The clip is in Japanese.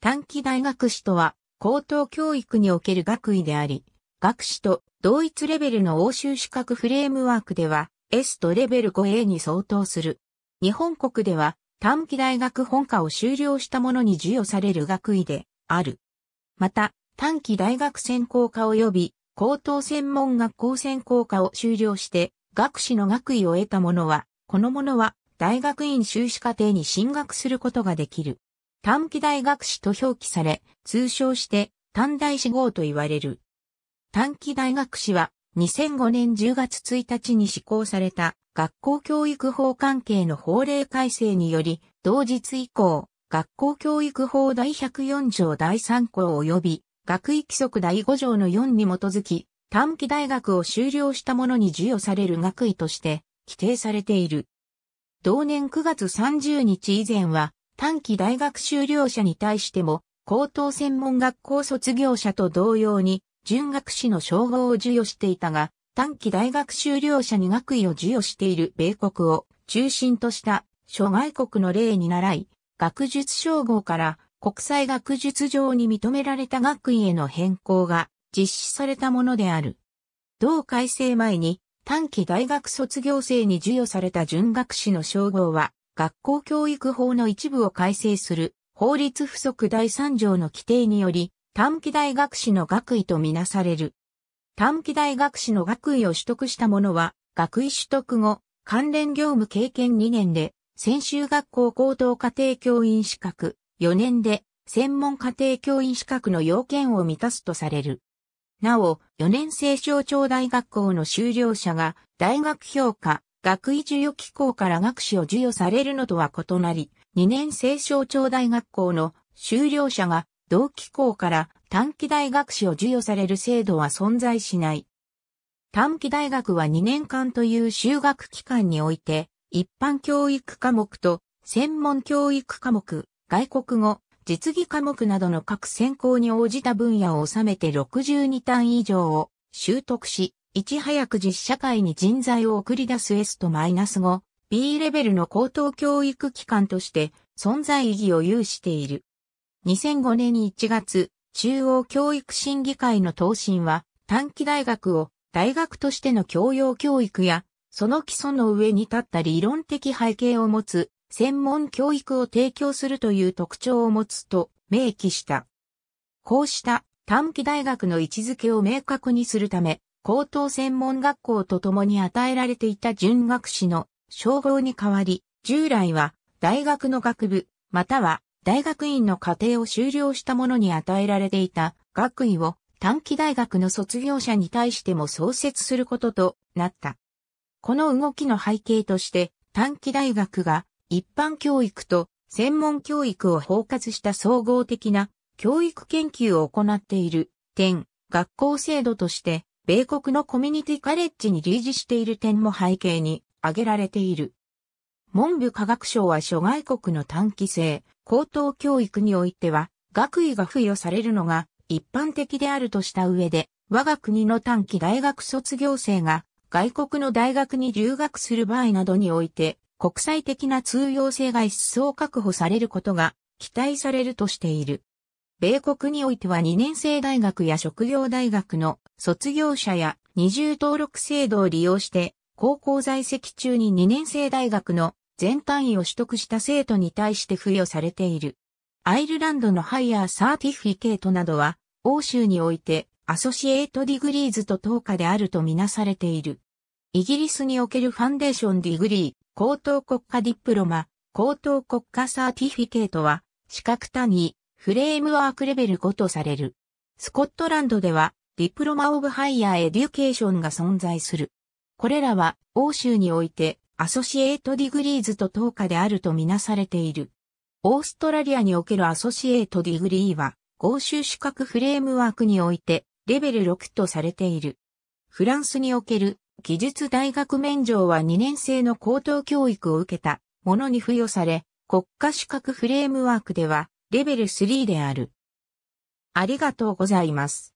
短期大学士とは、高等教育における学位であり、学士と同一レベルの欧州資格フレームワークでは、S とレベル 5A に相当する。日本国では、短期大学本科を修了した者に授与される学位である。また、短期大学専攻科及び高等専門学校専攻科を修了して、学士の学位を得た者は、この者は大学院修士課程に進学することができる。短期大学士と表記され、通称して短大志号と言われる。短期大学士は2005年10月1日に施行された学校教育法関係の法令改正により、同日以降、学校教育法第104条第3項及び学位規則第5条の4に基づき、短期大学を修了した者に授与される学位として規定されている。同年9月30日以前は短期大学修了者に対しても、高等専門学校卒業者と同様に、準学士の称号を授与していたが、短期大学修了者に学位を授与している米国を中心とした諸外国の例に倣い、学術称号から国際学術上に認められた学位への変更が実施されたものである。同改正前に短期大学卒業生に授与された準学士の称号は学校教育法の一部を改正する法律不足第3条の規定により、短期大学士の学位とみなされる。短期大学士の学位を取得した者は、学位取得後、関連業務経験2年で、専修学校高等家庭教員資格、4年で、専門家庭教員資格の要件を満たすとされる。なお、4年生小長大学校の修了者が、大学評価、学位授与機構から学士を授与されるのとは異なり、2年生小町。大学校の修了者が同機構から短期大学士を授与される制度は存在しない。短期大学は2年間という修学期間において、一般教育科目と専門教育科目、外国語、実技科目などの各専攻に応じた分野を収めて62単以上を習得し、いち早く実社会に人材を送り出す S とマイナス -5、B レベルの高等教育機関として存在意義を有している。2005年1月、中央教育審議会の答申は短期大学を大学としての教養教育やその基礎の上に立った理論的背景を持つ専門教育を提供するという特徴を持つと明記した。こうした短期大学の位置づけを明確にするため、高等専門学校と共に与えられていた準学士の称号に代わり、従来は大学の学部、または大学院の課程を修了した者に与えられていた学位を短期大学の卒業者に対しても創設することとなった。この動きの背景として短期大学が一般教育と専門教育を包括した総合的な教育研究を行っている点、学校制度として米国のコミュニティカレッジに類似している点も背景に挙げられている。文部科学省は諸外国の短期制、高等教育においては、学位が付与されるのが一般的であるとした上で、我が国の短期大学卒業生が外国の大学に留学する場合などにおいて、国際的な通用性が一層確保されることが期待されるとしている。米国においては2年生大学や職業大学の卒業者や二重登録制度を利用して、高校在籍中に2年生大学の全単位を取得した生徒に対して付与されている。アイルランドのハイヤーサーティフィケートなどは、欧州においてアソシエイトディグリーズと等価であるとみなされている。イギリスにおけるファンデーションディグリー、高等国家ディプロマ、高等国家サーティフィケートは、資格単位、フレームワークレベル5とされる。スコットランドでは、ディプロマ・オブ・ハイヤー・エデュケーションが存在する。これらは、欧州において、アソシエイト・ディグリーズと等価であるとみなされている。オーストラリアにおけるアソシエイト・ディグリーは、合衆資格フレームワークにおいて、レベル6とされている。フランスにおける技術大学免状は2年生の高等教育を受けたものに付与され、国家資格フレームワークではレベル3である。ありがとうございます。